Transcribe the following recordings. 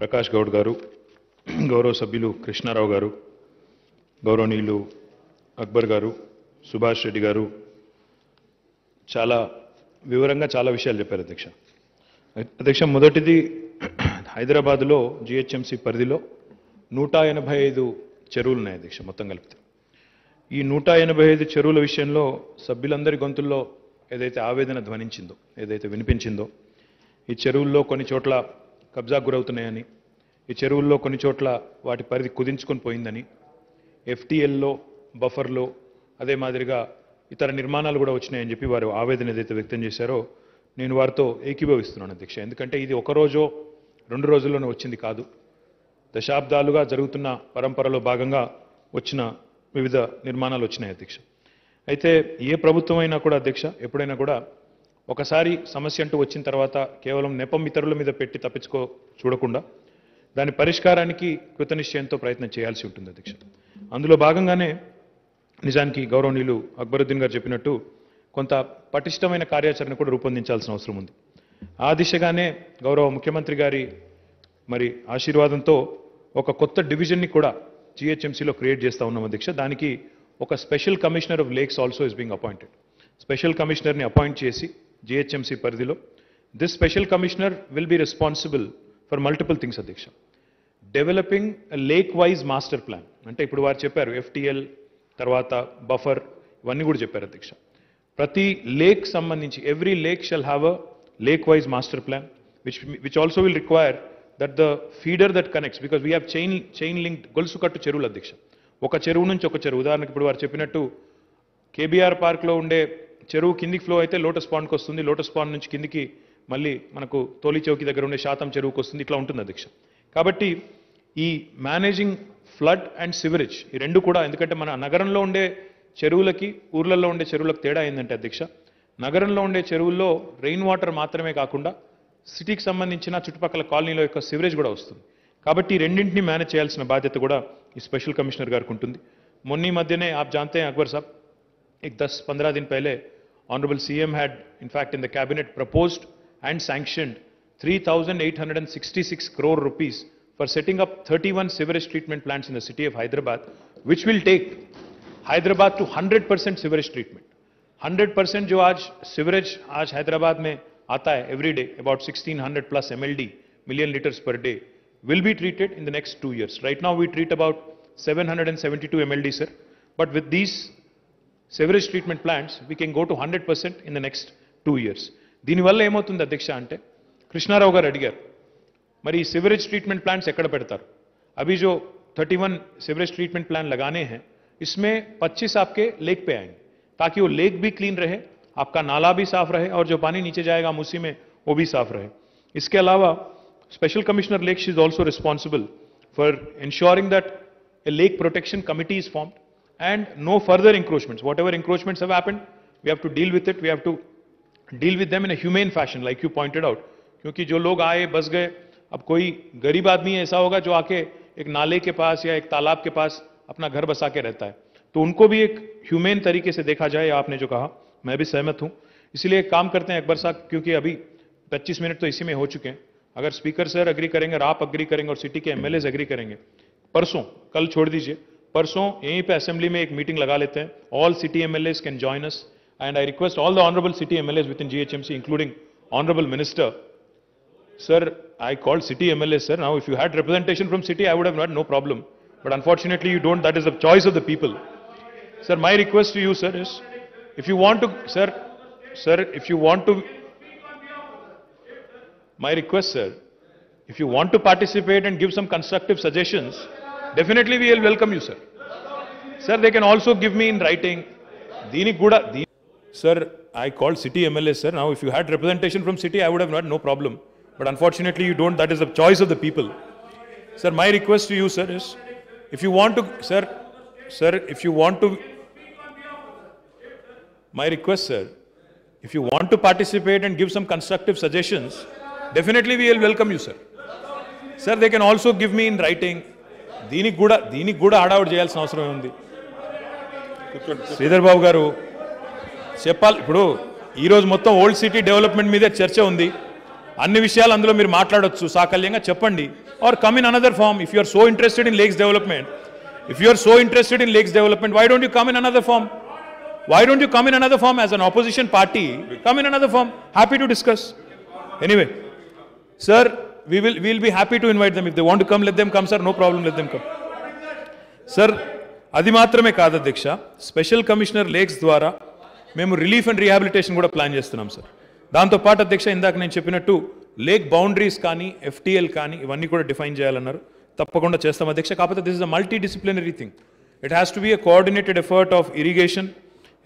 ప్రకాష్ గౌడ్ గారు గౌరవ సభ్యులు కృష్ణారావు గారు గౌరవనీయులు అక్బర్ గారు సుభాష్ రెడ్డి గారు చాలా వివరంగా చాలా విషయాలు చెప్పారు అధ్యక్ష అధ్యక్ష మొదటిది హైదరాబాద్లో జిహెచ్ఎంసీ పరిధిలో నూట ఎనభై ఐదు చెరువులు ఉన్నాయి అధ్యక్ష మొత్తం కలిపితే ఈ నూట ఎనభై ఐదు చెరువుల విషయంలో సభ్యులందరి గొంతుల్లో ఏదైతే ఆవేదన ధ్వనించిందో ఏదైతే వినిపించిందో ఈ చెరువుల్లో కొన్ని చోట్ల కబ్జాకు గురవుతున్నాయని ఈ చెరువుల్లో కొన్ని చోట్ల వాటి పరిధి కుదించుకొని పోయిందని ఎఫ్టీఎల్లో బఫర్లో అదే మాదిరిగా ఇతర నిర్మాణాలు కూడా వచ్చినాయని చెప్పి వారు ఆవేదన ఏదైతే వ్యక్తం చేశారో నేను వారితో ఏకీభవిస్తున్నాను అధ్యక్ష ఎందుకంటే ఇది ఒక రోజో రెండు రోజుల్లోనే వచ్చింది కాదు దశాబ్దాలుగా జరుగుతున్న పరంపరలో భాగంగా వచ్చిన వివిధ నిర్మాణాలు వచ్చినాయి అధ్యక్ష అయితే ఏ ప్రభుత్వమైనా కూడా అధ్యక్ష ఎప్పుడైనా కూడా ఒకసారి సమస్య అంటూ వచ్చిన తర్వాత కేవలం నెపం ఇతరుల మీద పెట్టి తప్పించుకో చూడకుండా దాని పరిష్కారానికి కృతనిశ్చయంతో ప్రయత్నం చేయాల్సి ఉంటుంది అధ్యక్ష అందులో భాగంగానే నిజానికి గౌరవనీయులు అక్బరుద్దీన్ గారు చెప్పినట్టు కొంత పటిష్టమైన కార్యాచరణ కూడా రూపొందించాల్సిన అవసరం ఉంది ఆ దిశగానే గౌరవ ముఖ్యమంత్రి గారి మరి ఆశీర్వాదంతో ఒక కొత్త డివిజన్ని కూడా జిహెచ్ఎంసీలో క్రియేట్ చేస్తూ ఉన్నాం అధ్యక్ష దానికి ఒక special commissioner of lakes also is being appointed special కమిషనర్ని అపాయింట్ చేసి జిహెచ్ఎంసి పరిధిలో this special commissioner will be responsible for multiple things అధ్యక్ష developing lake wise master plan అంటే ఇప్పుడు వారు చెప్పారు ఎఫ్టీఎల్ తర్వాత బఫర్ ఇవన్నీ కూడా చెప్పారు అధ్యక్ష ప్రతి లేక్ సంబంధించి every lake shall have a lake wise master plan which which also will require that the feeder that connects because we have chain chain link గొలుసు కట్టు చెరువులు అధ్యక్ష ఒక చెరువు నుంచి ఒక చెరువు ఉదాహరణకి ఇప్పుడు వారు చెప్పినట్టు కేబీఆర్ పార్క్లో ఉండే చెరువు కిందికి ఫ్లో అయితే లోటస్ పాండ్కి వస్తుంది లోటస్ పాండ్ నుంచి కిందికి మళ్ళీ మనకు తోలి చౌకి దగ్గర ఉండే శాతం చెరువుకి వస్తుంది ఇట్లా ఉంటుంది అధ్యక్ష కాబట్టి ఈ మేనేజింగ్ ఫ్లడ్ అండ్ సివరేజ్ ఈ రెండు కూడా ఎందుకంటే మన నగరంలో ఉండే చెరువులకి ఊర్లలో ఉండే చెరువులకు తేడా ఏంటంటే అధ్యక్ష నగరంలో ఉండే చెరువుల్లో రెయిన్ వాటర్ మాత్రమే కాకుండా సిటీకి సంబంధించిన చుట్టుపక్కల కాలనీల యొక్క సివరేజ్ కూడా వస్తుంది కాబట్టి రెండింటిని మేనేజ్ చేయాల్సిన బాధ్యత కూడా ఈ స్పెషల్ కమిషనర్ గారికి ఉంటుంది మొన్న మధ్యనే ఆప్ జాంతే అక్బర్ సాబ్ एक దస్ పంద్రా దిన్ पहले Honorable CM had, in fact, in the cabinet proposed and sanctioned 3,866 crore rupees for setting up 31 sewerage treatment plants in the city of Hyderabad, which will take Hyderabad to 100% sewerage treatment. 100% जो आज sewerage आज Hyderabad में every day, about 1600 plus MLD million liters per day will be treated in the next two years. Right now we treat about 772 MLD, sir. But with these sewerage treatment plants we can go to hundred percent in the next two years दीन वाले M अध्यक्ष अंत कृष्णाराव ग अगर मरी sewerage treatment plants एक् पड़ता अभी जो 31 सिवरेज ट्रीटमेंट प्लान लगाने हैं इसमें 25 आपके लेक पे आएंगे ताकि वो लेक भी क्लीन रहे आपका नाला भी साफ रहे और जो पानी नीचे जाएगा मुसी में वो भी साफ रहे इसके अलावा special commissioner lake is also responsible for ensuring that a lake protection committee is formed and no further encroachments. Whatever encroachments have happened, we have to deal with it. We have to deal with them in a humane fashion, like you pointed out. क्योंकि जो लोग आए बस गए अब कोई गरीब आदमी ऐसा होगा जो आके एक नाले के पास या एक तालाब के पास अपना घर बसा के रहता है तो उनको भी एक ह्यूमेन तरीके से देखा जाए आपने जो कहा मैं भी सहमत हूँ इसलिए काम करते हैं अकबर साहब क्योंकि अभी 25 मिनट तो इसी में हो चुके हैं अगर स्पीकर सर अग्री करेंगे और आप अग्री करेंगे और सिटी के एमएलएज एग्री करेंगे परसों कल छोड़ दीजिए परसों यहीं पे असेंबली में एक मीटिंग लगा लेते हैं all city M L MLA can join us and I request all the honourable city MLA with in GHMC including honourable minister sir I call city MLA sir now if you had representation from city I would have not no problem but unfortunately you don't that is the choice of the people sir my request to you sir is if you want to sir sir if you want to my request sir if you want to participate and give some constructive suggestions Definitely we will welcome you, sir. Sir, they can also give me in writing. Sir, I called city MLA, sir. Now, if you had representation from city, I would have not, no problem. But unfortunately, you don't. That is the choice of the people. Sir, my request to you, sir, is if you want to, sir, sir, if you want to, my request, sir, if you want to participate and give some constructive suggestions, definitely we will welcome you, sir. Sir, they can also give me in writing. దీనికి కూడా దీనికి కూడా ఆడావుడు చేయాల్సిన అవసరం ఉంది శ్రీధర్ బాబు గారు చెప్పాలి ఇప్పుడు ఈరోజు మొత్తం ఓల్డ్ సిటీ డెవలప్మెంట్ మీదే చర్చ ఉంది అన్ని విషయాలు అందులో మీరు మాట్లాడవచ్చు సాకల్యంగా చెప్పండి or come in another form if are so interested in lakes development if are so interested in lakes development why don't you come in another form why don't you come in another form as an opposition party come in another form happy to discuss anyway sir we will will will happy to invite invite if they want come to them come sir no problem no them come sir అది మాత్రమే కాదు అధ్యక్ష special commissioner lakes ద్వారా మేము relief and rehabilitation కూడా plan చేస్తున్నాం sir దాంతోపాటు అధ్యక్ష ఇందాక నేను చెప్పినట్టు లేక్ బౌండరీస్ కానీ ఎఫ్టీఎల్ కానీ ఇవన్నీ కూడా డిఫైన్ చేయాలన్నారు తప్పకుండా చేస్తాం అధ్యక్ష కాకపోతే this is a multi disciplinary thing it has to be a coordinated effort of irrigation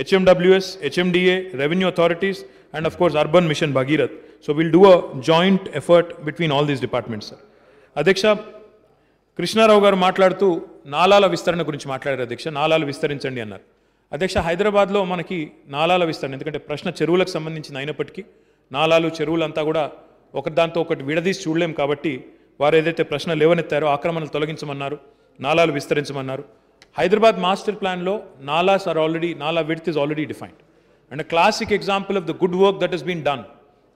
HMWS HMDA revenue authorities and of course urban mission Bhagirath. So will do a joint effort between all these departments, sir అధ్యక్ష కృష్ణారావు గారు మాట్లాడుతూ నాలాల విస్తరణ గురించి మాట్లాడారు అధ్యక్ష నాలాలు విస్తరించండి అన్నారు అధ్యక్ష హైదరాబాద్లో మనకి నాలాల విస్తరణ ఎందుకంటే ప్రశ్న చెరువులకు సంబంధించిన అయినప్పటికీ నాలాలు చెరువులంతా కూడా ఒకదాంతో ఒకటి విడదీసి చూడలేం కాబట్టి వారు ఏదైతే ప్రశ్న లేవనెత్తారో ఆక్రమణలు తొలగించమన్నారు నాలాలు విస్తరించమన్నారు హైదరాబాద్ మాస్టర్ ప్లాన్లో nalas are already nala width is already defined And a classic example of the good work that has been done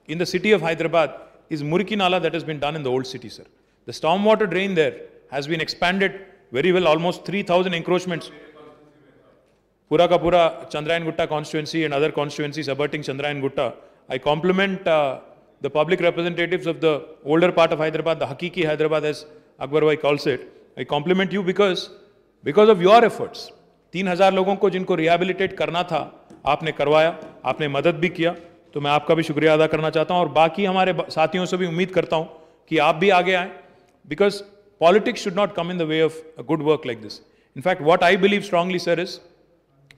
in the city of Hyderabad is Murukinala that has been done in the old city, sir. The stormwater drain there has been expanded very well, almost 3,000 encroachments. Pura ka Pura, Chandrayan Gutta constituency and other constituencies abutting Chandrayan Gutta. I compliment uh, the public representatives of the older part of Hyderabad, the Hakiki Hyderabad as Akbar calls it. I compliment you because because of your efforts. 3000 लोगों को जिनको rehabilitate karna tha. आपने करवाया आपने मदद भी किया तो मैं आपका भी शुक्रिया अदा करना चाहता हूँ और बाकी हमारे साथियों से भी उम्मीद करता हूँ कि आप भी आगे आएँ because politics should not come in the way of a good work like this in fact what I believe strongly sir is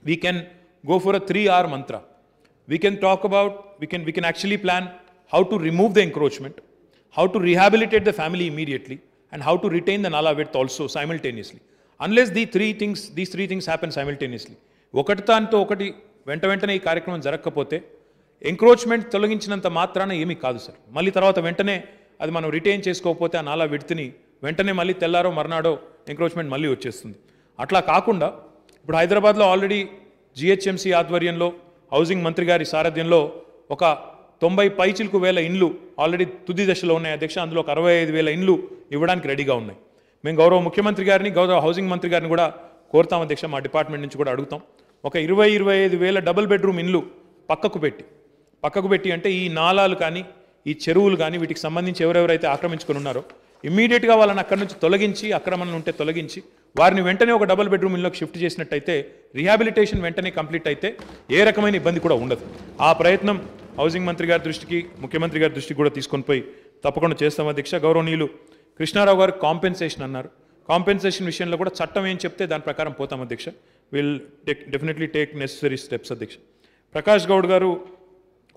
we can go for a three hour mantra we can talk about we can we can actually plan how to remove the encroachment how to rehabilitate the family immediately and how to retain the nala width also simultaneously unless the three things these three things happen simultaneously ఒకటి దాంతో ఒకటి వెంట వెంటనే ఈ కార్యక్రమం జరగకపోతే encroachment తొలగించినంత మాత్రాన ఏమీ కాదు సార్ మళ్ళీ తర్వాత వెంటనే అది మనం రిటైన్ చేసుకోకపోతే ఆ నాలా విడితిని వెంటనే మళ్ళీ తెల్లారో మర్నాడో ఎంక్రోచ్మెంట్ మళ్ళీ వచ్చేస్తుంది అట్లా కాకుండా ఇప్పుడు హైదరాబాద్లో ఆల్రెడీ జిహెచ్ఎంసీ ఆధ్వర్యంలో హౌసింగ్ మంత్రి గారి సారథ్యంలో ఒక తొంభై పైచిలకు వేల ఇండ్లు ఆల్రెడీ తుది దశలో ఉన్నాయి అధ్యక్ష అందులో ఒక అరవై ఐదు వేల ఇండ్లు ఇవ్వడానికి రెడీగా ఉన్నాయి మేము గౌరవ ముఖ్యమంత్రి గారిని గౌరవ హౌసింగ్ మంత్రి గారిని కూడా కోరుతాం అధ్యక్ష మా డిపార్ట్మెంట్ నుంచి కూడా అడుగుతాం ఒక ఇరవై ఇరవై ఐదు వేల డబుల్ బెడ్రూమ్ ఇండ్లు పక్కకు పెట్టి పక్కకు పెట్టి అంటే ఈ నాలాలు కానీ ఈ చెరువులు కానీ వీటికి సంబంధించి ఎవరెవరైతే ఆక్రమించుకుని ఉన్నారో ఇమ్మీడియట్గా వాళ్ళని అక్కడి నుంచి తొలగించి అక్రమణలు ఉంటే తొలగించి వారిని వెంటనే ఒక డబుల్ బెడ్రూమ్ ఇల్లోకి షిఫ్ట్ చేసినట్టయితే రిహాబిలిటేషన్ వెంటనే కంప్లీట్ అయితే ఏ రకమైన ఇబ్బంది కూడా ఉండదు ఆ ప్రయత్నం హౌసింగ్ మంత్రి గారి దృష్టికి ముఖ్యమంత్రి గారి దృష్టికి కూడా తీసుకొని పోయి తప్పకుండా చేస్తాం అధ్యక్ష గౌరవనీయులు కృష్ణారావు గారు కాంపెన్సేషన్ అన్నారు కాంపెన్సేషన్ విషయంలో కూడా చట్టం ఏం చెప్తే దాని ప్రకారం పోతాం అధ్యక్ష will take definitely take necessary steps అధ్యక్ష ప్రకాష్ గౌడ్ గారు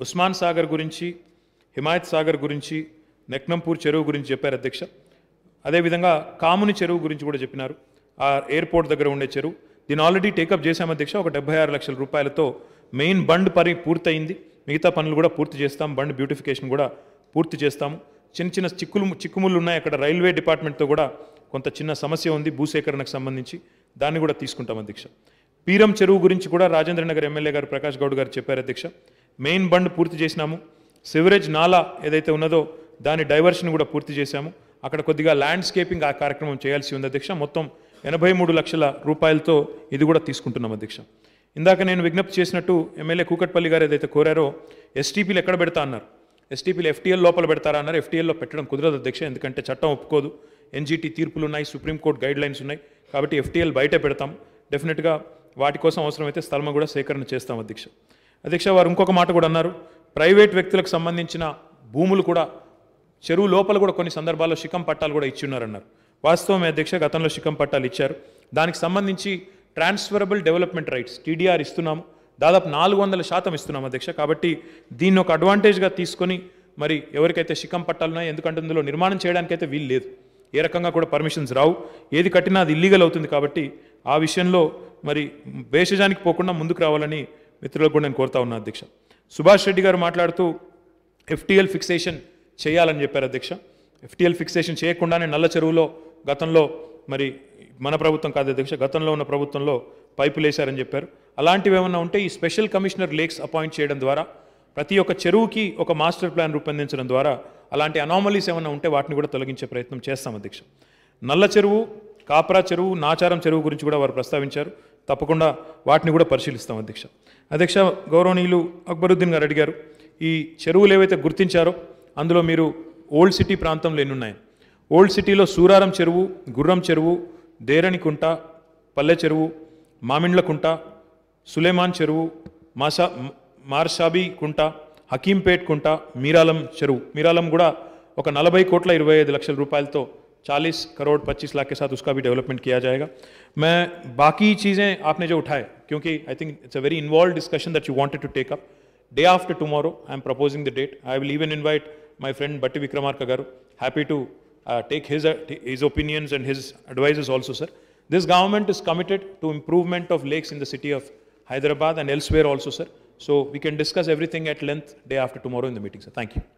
ఉస్మాన్ సాగర్ గురించి హిమాయత్ సాగర్ గురించి నెక్నంపూర్ చెరువు గురించి చెప్పారు అధ్యక్ష అదేవిధంగా కాముని చెరువు గురించి కూడా చెప్పినారు ఆ ఎయిర్పోర్ట్ దగ్గర ఉండే చెరువు దీన్ని ఆల్రెడీ టేకప్ చేశాం అధ్యక్ష ఒక డెబ్బై ఆరు లక్షల రూపాయలతో మెయిన్ బండ్ పని పూర్తయింది మిగతా పనులు కూడా పూర్తి చేస్తాం బండ్ బ్యూటిఫికేషన్ కూడా పూర్తి చేస్తాము చిన్న చిన్న చిక్కులు చిక్కుముళ్ళు ఉన్నాయి అక్కడ రైల్వే డిపార్ట్మెంట్తో కూడా కొంత చిన్న సమస్య ఉంది భూసేకరణకు సంబంధించి దాన్ని కూడా తీసుకుంటాం అధ్యక్ష పీరం చెరువు గురించి కూడా రాజేంద్రనగర్ ఎమ్మెల్యే గారు ప్రకాష్ గౌడ్ గారు చెప్పారు అధ్యక్ష మెయిన్ బండ్ పూర్తి చేసినాము సివరేజ్ నాలా ఏదైతే ఉన్నదో దాని డైవర్షన్ కూడా పూర్తి చేశాము అక్కడ కొద్దిగా ల్యాండ్స్కేపింగ్ ఆ కార్యక్రమం చేయాల్సి ఉంది అధ్యక్ష మొత్తం ఎనభై మూడు లక్షల రూపాయలతో ఇది కూడా తీసుకుంటున్నాం అధ్యక్ష ఇందాక నేను విజ్ఞప్తి చేసినట్టు ఎమ్మెల్యే కూకట్పల్లి గారు ఏదైతే కోరారో ఎస్టీపీలు ఎక్కడ పెడతా అన్నారు ఎస్టీపీలు ఎఫ్టీఎల్ లోపల పెడతారా అన్నారు ఎఫ్టీఎల్లో పెట్టడం కుదరదు అధ్యక్ష ఎందుకంటే చట్టం ఒప్పుకోదు ఎన్జీటీ తీర్పులు ఉన్నాయి సుప్రీంకోర్టు గైడ్ లైన్స్ ఉన్నాయి కాబట్టి ఎఫ్టీఎల్ బయట పెడతాం డెఫినెట్గా వాటి కోసం అవసరమైతే స్థలం కూడా సేకరణ చేస్తాం అధ్యక్ష అధ్యక్ష వారు ఇంకొక మాట కూడా అన్నారు ప్రైవేట్ వ్యక్తులకు సంబంధించిన భూములు కూడా చెరువు లోపల కూడా కొన్ని సందర్భాల్లో శిఖం పట్టాలు కూడా ఇచ్చి ఉన్నారన్నారు వాస్తవమే అధ్యక్ష గతంలో శిఖం పట్టాలు ఇచ్చారు దానికి సంబంధించి ట్రాన్స్ఫరబుల్ డెవలప్మెంట్ రైట్స్ టీడీఆర్ ఇస్తున్నాము దాదాపు నాలుగు వందల శాతం ఇస్తున్నాం అధ్యక్ష కాబట్టి దీన్ని ఒక అడ్వాంటేజ్గా తీసుకొని మరి ఎవరికైతే శిఖం పట్టాలున్నాయో ఎందుకంటే ఇందులో నిర్మాణం చేయడానికైతే వీలు లేదు ఏ రకంగా కూడా పర్మిషన్స్ రావు ఏది కట్టినా అది ఇల్లీగల్ అవుతుంది కాబట్టి ఆ విషయంలో మరి వేషజానికి పోకుండా ముందుకు రావాలని మిత్రులకు కూడా నేను కోరుతా ఉన్నా అధ్యక్ష సుభాష్ రెడ్డి గారు మాట్లాడుతూ ఎఫ్టీఎల్ ఫిక్సేషన్ చేయాలని చెప్పారు అధ్యక్ష ఎఫ్టీఎల్ ఫిక్సేషన్ చేయకుండానే నల్ల చెరువులో గతంలో మరి మన ప్రభుత్వం కాదు అధ్యక్ష గతంలో ఉన్న ప్రభుత్వంలో పైపులు వేశారని చెప్పారు అలాంటివి ఏమన్నా ఉంటే ఈ స్పెషల్ కమిషనర్ లేక్స్ అపాయింట్ చేయడం ద్వారా ప్రతి ఒక్క చెరువుకి ఒక మాస్టర్ ప్లాన్ రూపొందించడం ద్వారా అలాంటి అనామలీస్ ఏమైనా ఉంటే వాటిని కూడా తొలగించే ప్రయత్నం చేస్తాం అధ్యక్ష నల్ల చెరువు కాపరా చెరువు నాచారం చెరువు గురించి కూడా వారు ప్రస్తావించారు తప్పకుండా వాటిని కూడా పరిశీలిస్తాం అధ్యక్ష అధ్యక్ష గౌరవనీయులు అక్బరుద్దీన్ గారు అడిగారు ఈ చెరువులు ఏవైతే గుర్తించారో అందులో మీరు ఓల్డ్ సిటీ ప్రాంతంలో ఎన్నున్నాయి ఓల్డ్ సిటీలో సూరారం చెరువు గుర్రం చెరువు దేరణికుంట పల్లె చెరువు మామిండ్లకుంట సులేమాన్ చెరువు మాషా మార్షాబీ కుంట हकीमपेट कुंट मीरालम चरु मीरालम गुड़ा ఒక నలభై కోట్ల ఇరవై ఐదు रूपये तो चालीस करोड़ पच्चीस लाख के साथ उसका भी डेवलपमेंट किया जाएगा मैं बाकी चीज़ें आपने जो उठाए क्योंकि I think it's a very involve discussion that you wanted to take up day after tomorrow I am proposing the date I will even invite my friend Bhatti Vikramarka अगर happy to take his his opinions and his advises also sir this government is committed to improvement of lakes in the city of Hyderabad and elsewhere also sir So we can discuss everything at length day after tomorrow in the meeting, sir. Thank you.